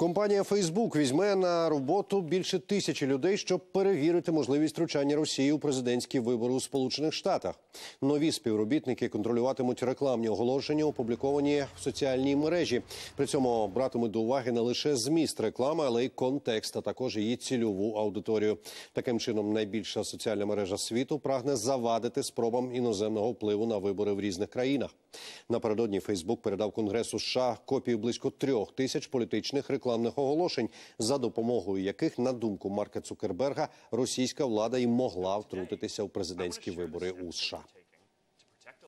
Компанія Facebook візьме на роботу більше тисячі людей, щоб перевірити можливість втручання Росії у президентські вибори у Сполучених Штатах. Нові співробітники контролюватимуть рекламні оголошення, опубліковані в соціальній мережі. При цьому братимуть до уваги не лише зміст реклами, але й контекст, а також її цільову аудиторію. Таким чином, найбільша соціальна мережа світу прагне завадити спробам іноземного впливу на вибори в різних країнах. Напередодні Facebook передав Конгресу США копію близько трьох тисяч політичних реклам рекламних оголошень, за допомогою яких, на думку Марка Цукерберга, російська влада і могла втрутитися у президентські вибори у США.